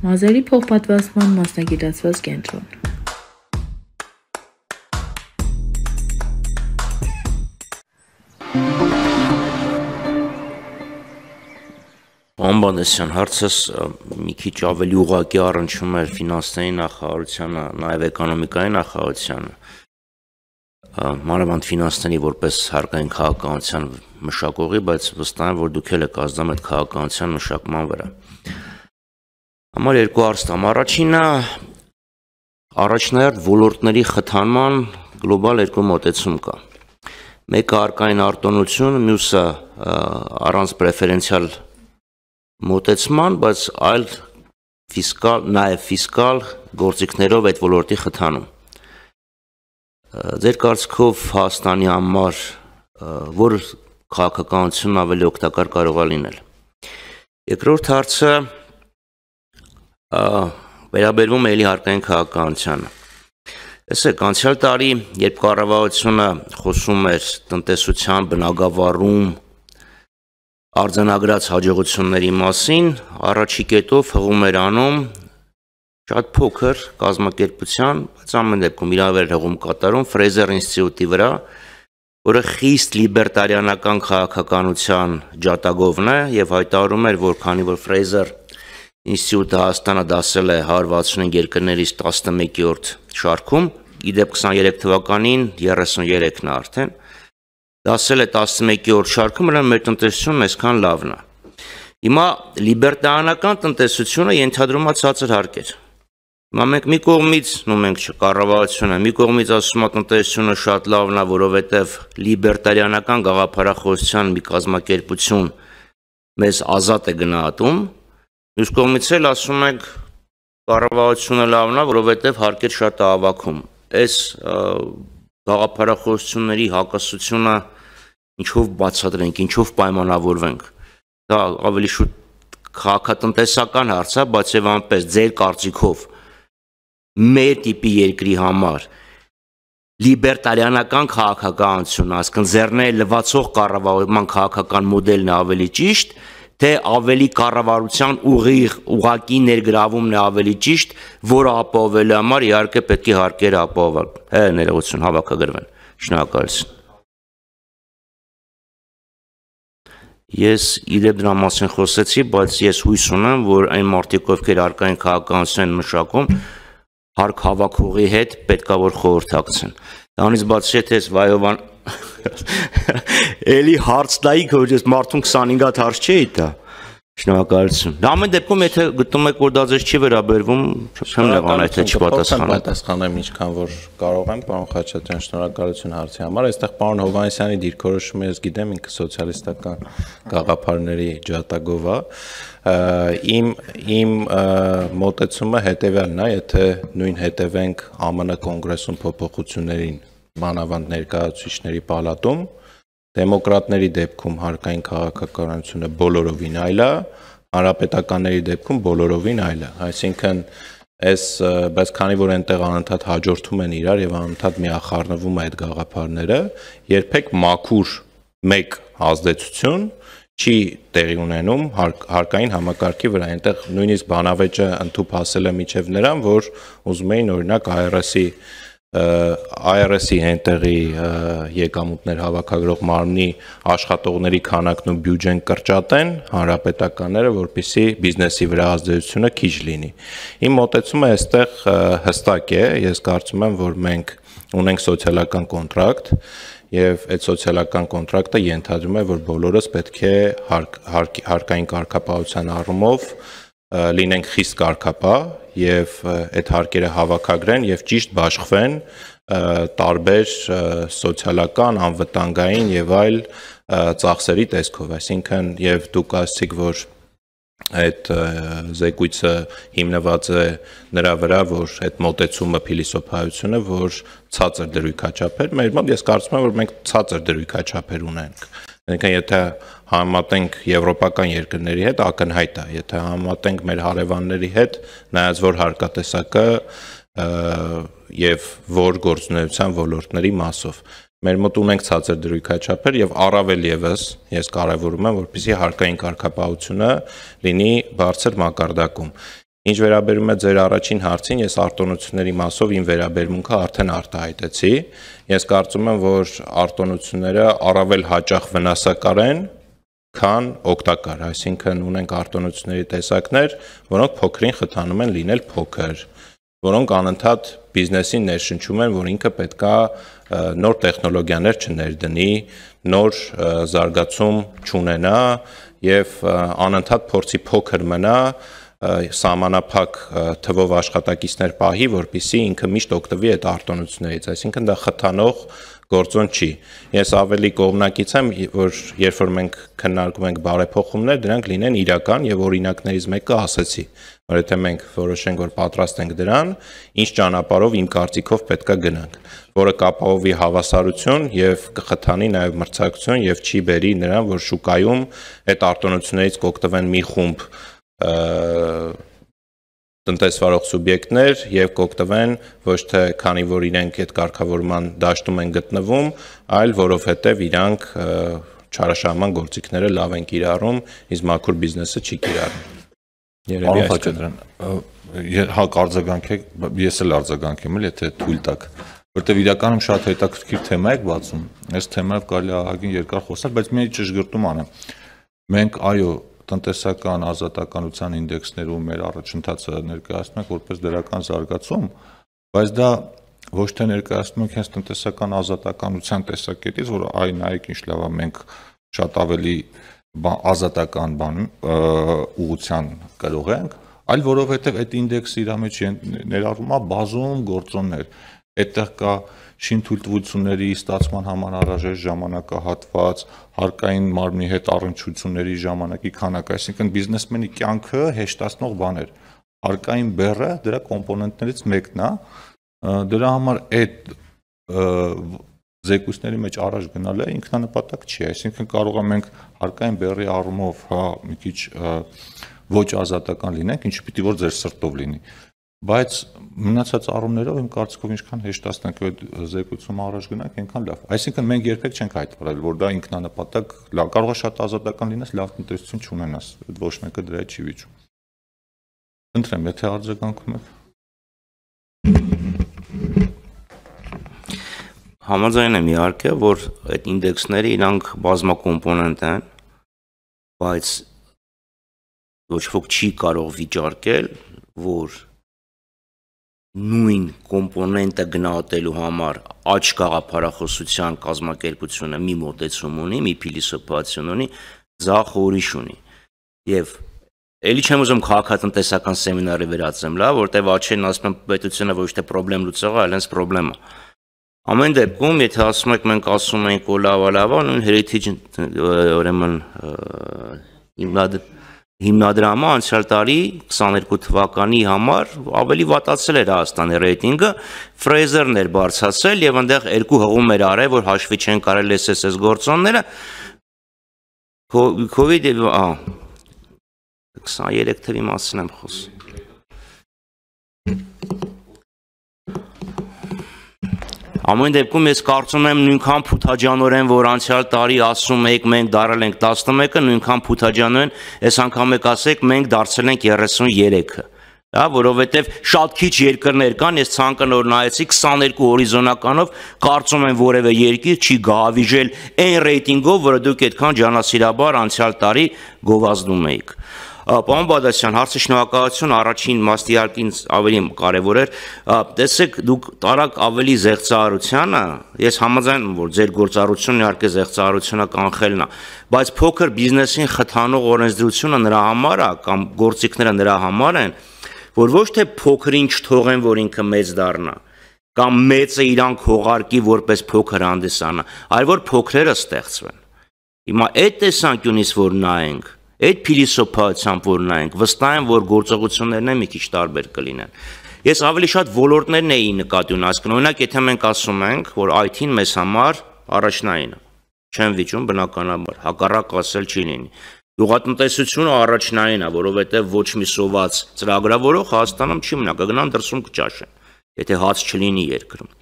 Մազերի փոխպատվաստման մասնագիտացված կենտրոն։ Անբանեսյան հարցս մի քիչ ավելի ուղակի առնչվում էր ֆինանսների նախարարությանը, նաև էկոնոմիկայի նախարարությանը։ Մանավանդ ֆինանսների որպես հարկային քաղաքականության մշակողի, բայց վստահ եմ, որ դուք էլ եք ազդում այդ քաղաքականության մշակման վրա։ Համար երկու արստամ։ Առաջինը առաջնահերթ ոլորտների խթանման գլոբալ երկու մոտեցում կա։ Մեկը արկային արտոնություն, մյուսը առանց պրեֆերենցիալ մոտեցման, բայց այլ ֆիսկալ, նաև ֆիսկալ գործիքներով այդ ոլորտի խթանում։ Ձեր կարծիքով Հայաստանի համար որ քաղաքականությունն ավելի օգտակար կարող է լինել։ Երկրորդ հարցը վերաբերվում է էլի հարկային քաղաքականությանը։ Տեսեք, անցյալ տարի, երբ կառավարությունը խոսում էր տնտեսության բնակավարում արձանագրած հաջողությունների մասին, առաջի կետով հղում էր անում շատ փոքր կազմակերպության, բայց ամեն դեպքում իրավեր հղում կատարում Ֆրեյզեր ինստիտուտի վրա, որը խիստ լիբերտարիանական քաղաքականության ջատագովն է եւ հայտարարում էր, որ քանի որ Ֆրեյզեր ինստիտուտը Հայաստանը դասել է 165 երկրներից 11-րդ շարքում, իդեպ 23 թվականին 33-ն արդեն։ Դասել է 11-րդ շարքում, հենց մեր տնտեսությունն այսքան լավն է։ Հիմա լիբերտարանական տնտեսությունը ենթադրում է ցածր հարկեր։ Հիմա մենք մի կողմից նում ենք չկառավարությունը, մի կողմից ասում է տնտեսությունը շատ լավն է, որովհետև լիբերտարիանական գաղափարախոսության մի կազմակերպություն մեզ ազատ է գնահատում, Մյուս կողմից էլ ասում եք կառավարությունը լավն է, որովհետև հարկեր շատ է ավակում։ Այս գաղափարախոսությունների հակասությունը ինչով բացատրենք, ինչով պայմանավորվենք։ Դա ավելի շուտ քաղաքատնտեսական հարց է, բայց եւ անպես ձեր կարծիքով մեր տիպի երկրի համար լիբերտարիանական քաղաքականությունը, ասկան ձեռները լվացող կառավարման քաղաքական մոդելն է ավելի ճիշտ է թե ավելի կառավարության ուղիղ ուղակի ներգրավումն է ավելի ճիշտ, որը ապահովելու համար իհարկե պետք է հարկերը ապահովել, ներողություն հավաքագրվեն։ Շնորհակալություն։ Ես իրեն դրա մասին խոսեցի, բայց ես հույս ունեմ, որ այն մարդիկ, ովքեր արկային քաղաքականություն են մշակում, հարկ հավաքողի հետ պետքա որ խորհրդակցեն։ Դրանից բացի եթե ես վայովան էլի հարցնայի, որ ես մարդուն 25-ատ հարց չէի տա։ Շնորհակալություն։ Դա ամեն դեպքում եթե գտնում եք որ դա ձեզ չի վերաբերվում, չեմ լավան եթե չպատասխանեք։ Պատասխանեմ ինչքան որ կարող եմ, պարոն Խաչատրյան, շնորհակալություն հարցի համար։ Այստեղ պարոն Հովանեսյանի դիրքորոշումը ես գիտեմ ինքը սոցիալիստական գաղափարների ջատագով է։ Իմ իմ մտածումը հետևյալն է, եթե նույն հետևենք ԱՄՆ կոնգրեսում փոփոխություններին մանավանդ ներկայացուցիչների պալատում Դեմոկրատների դեպքում հարկային քաղաքականությունը բոլորովին այլ է, հանրապետականների դեպքում բոլորովին այլ է։ Այսինքն այս բայց քանի որ այնտեղ անընդհատ հաջորդում են իրար եւ անընդհատ միախառնվում է այդ գաղափարները, երբեք մաքուր մեկ ազդեցություն չի տեղի ունենում հարկ, հարկային համակարգի վրա։ Այնտեղ նույնիսկ բանավեճը ընդཐུփ հասել է միջև նրան, որ ուզում էին օրինակ IRS-ի IRS-ի հենտեղի եկամուտներ հավաքագրող մարմնի աշխատողների քանակն ու բյուջեն կրճատեն հանրապետականները, որpիսի բիզնեսի վրա ազդեցությունը քիչ լինի։ Իմ մտածումը այստեղ հստակ է, ես կարծում եմ, որ մենք ունենք սոցիալական կոնտրակտ եւ այդ սոցիալական կոնտրակտը ենթադրում է, որ բոլորս պետք է հարկ, հարկ, հարկային կարգապահության առումով լինենք խիստ կարգապա եւ այդ հարկերը հավաքագրեն եւ ճիշտ բաշխվեն տարբեր սոցիալական, անվտանգային եւ այլ ծախսերի տեսքով, այսինքն եւ դուք ասցիք, որ այդ զեկույցը հիմնված է նրա վրա, որ այդ մոտեցումը փիլիսոփայությունը, որ ցածր դրույքաչափեր, մեր մոտ ես կարծում եմ, որ մենք ցածր դրույքաչափեր ունենք։ Այսինքն եթե համատենք եվրոպական երկրների հետ ակնհայտ է, եթե համատենք մեր հարևանների հետ, նայած որ հարկատեսակը եւ որ գործունեության ոլորտների մասով մեր մոտ ունենք ցածր դրույքաչափեր եւ առավել եւս ես կարեւորում եմ որպեսզի հարկային կարգապահությունը լինի բարձր մակարդակում ինչ վերաբերում է ձեր առաջին հարցին ես արտոնությունների մասով իմ վերաբերմունքը արդեն արտահայտեցի ես կարծում եմ որ արտոնությունները առավել հաճախ վնասակար են քան օգտակար, այսինքն ունենք արտոնությունների տեսակներ, որոնք փոքրին խթանում են լինել փոքր, որոնք անընդհատ բիզնեսին ներշնչում են, որ ինքը պետքա նոր տեխնոլոգիաներ չներդնի, նոր զարգացում չունենա եւ անընդհատ փորձի փոքր մնա սահմանափակ թվով աշխատակիցներ պահի, որպիսի ինքը միշտ օգտվի այդ արտոնություններից, այսինքն դա խթանող գործոն չի։ Ես ավելի կողմնակից եմ, որ երբ որ մենք քննարկում ենք բարեփոխումներ, դրանք լինեն իրական եւ օրինակներից մեկը ասացի, որ եթե մենք որոշենք, որ պատրաստ ենք դրան, ինչ ճանապարհով իմ կարծիքով պետքա գնանք, որը կապահովի հավասարություն եւ կխթանի նաեւ մրցակցություն եւ չի բերի նրան, որ շուկայում այդ արտոնություններից կօգտվեն մի խումբ տնտեսվարող սուբյեկտներ եւ կօգտվեն ոչ թե քանի որ իրենք այդ կարգավորման դաշտում են գտնվում, այլ որովհետեւ իրենք չարաշահման գործիքները լավ են կիրառում, իսկ մաքուր բիզնեսը չի կիրառում։ Երևի այսպես։ Հա կարձագանքեք, ես էլ արձագանք եմ, էլ եթե թույլ տաք որտեվ իրականում շատ հետաքրքիր թեմա եք բացում։ Այս թեմայով կարելի է ահագին երկար խոսալ, բայց մի ճշգրտում անեմ։ Մենք այո, տնտեսական ազատականության ինդեքսներում մեր առաջընթացը ներկայացնում ենք որպես դրական զարգացում, բայց դա ոչ թե ներկայացնում ենք հենց տնտեսական ազատականության տեսակետից, որ այ նայեք ինչ լավ է մենք շատ ավելի բան, ազատական բան ուղղության կարող ենք, այլ որովհետև այդ ինդեքսը իր մեջ ներառում է բազում գործոններ։ Այդտեղ կա շինթույլտվությունների ստացման համար անհրաժեշտ ժամանակահատված, հարկային մարմնի հետ առնչությունների ժամանակի քանակ, այսինքն բիզնեսմենի կյանքը հեշտացնող բաներ։ Հարկային բեռը դրա կոմպոնենտներից մեկն է, դրա համար այդ զեկույցների մեջ առաջ գնալը ինքնանպատակ չի, այսինքն կարող է մենք հարկային բեռի առումով, հա, մի քիչ ոչ ազատական լինենք, ինչը պիտի որ ձեր սրտով լինի բայց մնացած առումներով իմ կարծիքով ինչքան հեշտացնենք այդ զեկույցում առաջ գնանք, այնքան լավ։ Այսինքն մենք երբեք չենք հայտարարել, որ դա ինքնանպատակ, լավ կարող է շատ ազատական լինես, լավ տնտեսություն չունենաս, այդ ոչ մեկը դրա չի վիճում։ Ընտրեմ, եթե արձագանքում եք։ Համաձայն եմ իհարկե, որ այդ ինդեքսները իրանք բազմակոմպոնենտ են, բայց ոչ ոք չի կարող վիճարկել, որ նույն կոմպոնենտը գնահատելու համար աճ գաղափարախոսության կազմակերպությունը մի մոտեցում ունի, մի փիլիսոփացիոն ունի, ցախ ուրիշ ունի։ Եվ Էլի չեմ ուզում քաղաքատնտեսական սեմինարի վերածեմ, լավ, որտեվ աչեն ասում պետությունը ոչ թե խնդրեմ լուծողը, այլ հենց խնդրեմը։ Ամեն դեպքում, եթե ասում եք մենք ասում ենք օ լավա լավա, նույն հերիթիջ ուրեմն հիմնադիր հիմնադրամը անցյալ տարի 22 թվականի համար ավելի վատացել էր Հայաստանի ռեյտինգը, Ֆրեյզերն էր բարձրացել եւ այնտեղ երկու հղում էր արել, որ հաշվի չեն կարել SSS գործոնները։ COVID-ը, ահա 23 թվի մասին եմ խոսում։ Ամեն դեպքում ես կարծում եմ նույնքան փութաջանորեն, որ անցյալ տարի ասում եք մենք դարել ենք 11-ը, նույնքան փութաջանորեն այս անգամ եք ասեք մենք դարձել ենք 33-ը։ Դա որովհետև շատ քիչ երկրներ կան, ես ցանկանոր նայեցի 22 հորիզոնականով, կարծում եմ որևէ երկիր չի գահավիժել այն ռեյտինգով, որը դուք այդքան ջանասիրաբար անցյալ տարի գովազդում էիք։ Պարոն Բադասյան, հարցի շնորհակալություն, առաջին մասն իհարկե ինձ ավելի կարևոր էր։ Տեսեք, դուք տարակ ավելի զեղծարարությանը, ես համաձայն եմ, որ ձեր գործառությունն իհարկե զեղծարարությունը կանխելն է, բայց փոքր բիզնեսին խթանող օրենսդրությունը նրա համար է կամ գործիքները նրա համար են, որ ոչ թե փոքրին չթողեն, որ ինքը մեծ դառնա կամ մեծը իրանք հողարկի որպես փոքր հանդիսանը, այլ որ փոքրերը ստեղծվեն։ Հիմա այդ տեսանկյունից որ նայենք, Այդ փիլիսոփայությամբ որ նայենք, վստահ եմ, որ գործողություններն են մի քիչ տարբեր կլինեն։ Ես ավելի շատ ոլորտներն էի նկատի ունեցնում։ Օրինակ, եթե մենք ասում ենք, որ IT-ն մեզ համար առաջնային է, չեմ վիճում բնականաբար, հակառակ ասել չի լինի։ Գյուղատնտեսությունը առաջնային է, որովհետև ոչ մի սոված ծրագրավորող Հայաստանում չի մնա, կգնան դրսում կճաշեն, եթե հաց չլինի երկրում։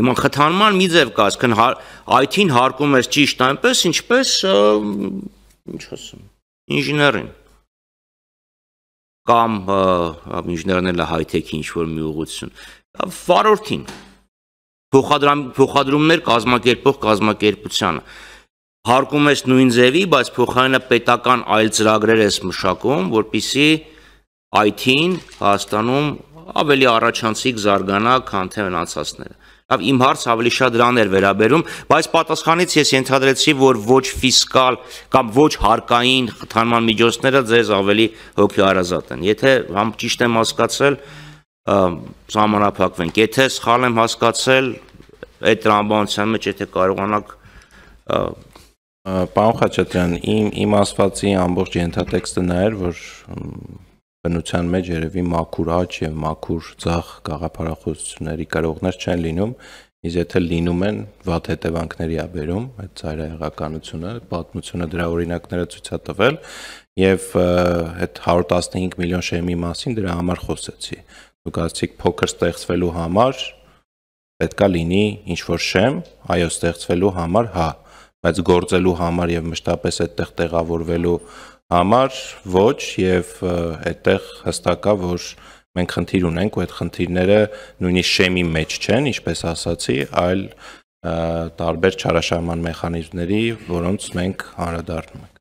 Հիմա խթանման մի ձև կա, ասքան IT-ն հա- հարկում է ճիշտ այնպես, ինչպես ինչ ասեմ, ինժեներ են կամ ինժեներն էլ հայթեքի ինչ որ մի ուղություն վարորդին փոխադրում փոխադրումներ կազմակերպող կազմակերպությանը հարկում ես նույն ձևի, բայց փոխարենը պետական այլ ծրագրեր ես մշակում, որpիսի IT-ին Հայաստանում ավելի առաջանցիկ զարգանա, քան թե մնացածները։ Լավ, իմ հարց ավելի շատ դրան էր վերաբերում, բայց պատասխանից ես ենթադրեցի, որ ոչ ֆիսկալ կամ ոչ հարկային խթանման միջոցները ձեզ ավելի հոգի հարազատ են։ Եթե համ ճիշտ եմ հասկացել, ժամանակապակվենք։ Եթե սխալ եմ հասկացել, այդ տրամաբանության մեջ եթե կարողանաք Պարոն Խաչատրյան, իմ իմ ասվածի ամբողջ ենթատեքստը նա էր, որ բնության մեջ երևի մաքուր աճ եւ մաքուր ցախ գաղափարախոսությունների կարողներ չեն լինում, իսկ եթե լինում են, վատ հետևանքների է բերում այդ ծայրահեղականությունը, պատմությունը դրա օրինակները ցույց է տվել եւ այդ 115 միլիոն շեմի մասին դրա համար խոսեցի։ Դուք ասացիք փոքր ստեղծվելու համար պետքա լինի ինչ որ շեմ, այո, ստեղծվելու համար հա, բայց գործելու համար եւ մշտապես այդտեղ տեղավորվելու տեղ համար ոչ եւ այդտեղ հստակա որ մենք խնդիր ունենք ու այդ խնդիրները նույնիսկ շեմի մեջ չեն, ինչպես ասացի, այլ տարբեր չարաշահման մեխանիզմների, որոնց մենք անդրադառնում ենք։